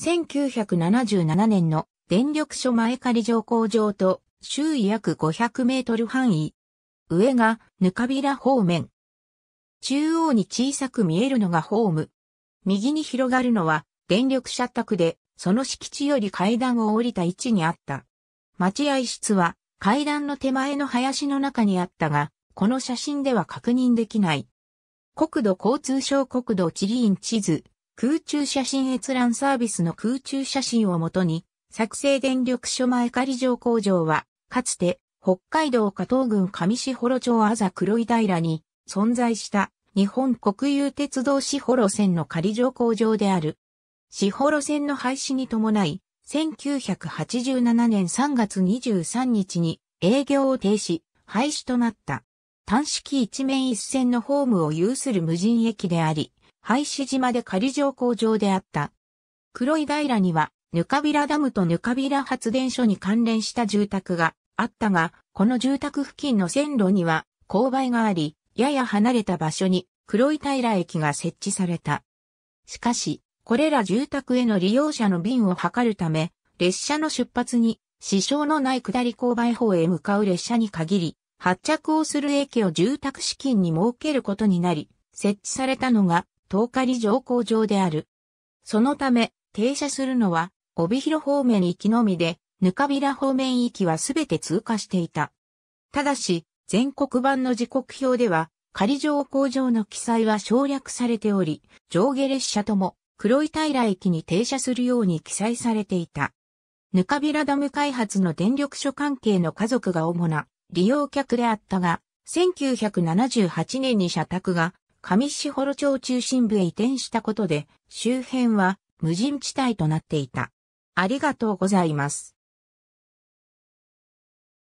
1977年の電力所前仮乗降場と周囲約500メートル範囲。上がぬかびら方面。中央に小さく見えるのがホーム。右に広がるのは電力社宅で、その敷地より階段を降りた位置にあった。待合室は階段の手前の林の中にあったが、この写真では確認できない。国土交通省国土地理院地図空中写真閲覧サービスの空中写真をもとに、作成電力所前仮城工場は、かつて、北海道加藤郡上志幌町あざ黒井平に存在した日本国有鉄道志幌線の仮上工場である。志幌線の廃止に伴い、1987年3月23日に営業を停止、廃止となった。単式一面一線のホームを有する無人駅であり、廃止島で仮乗降場であった。黒井平には、ぬかびらダムとぬかびら発電所に関連した住宅があったが、この住宅付近の線路には勾配があり、やや離れた場所に黒井平駅が設置された。しかし、これら住宅への利用者の便を測るため、列車の出発に支障のない下り勾配法へ向かう列車に限り、発着をする駅を住宅資金に設けることになり、設置されたのが東下上乗上場である。そのため、停車するのは、帯広方面行きのみで、ぬかびら方面行きはすべて通過していた。ただし、全国版の時刻表では、仮上降場の記載は省略されており、上下列車とも、黒井平駅に停車するように記載されていた。ぬかびらダム開発の電力所関係の家族が主な利用客であったが、1978年に社宅が上士幌町中心部へ移転したことで、周辺は無人地帯となっていた。ありがとうございます。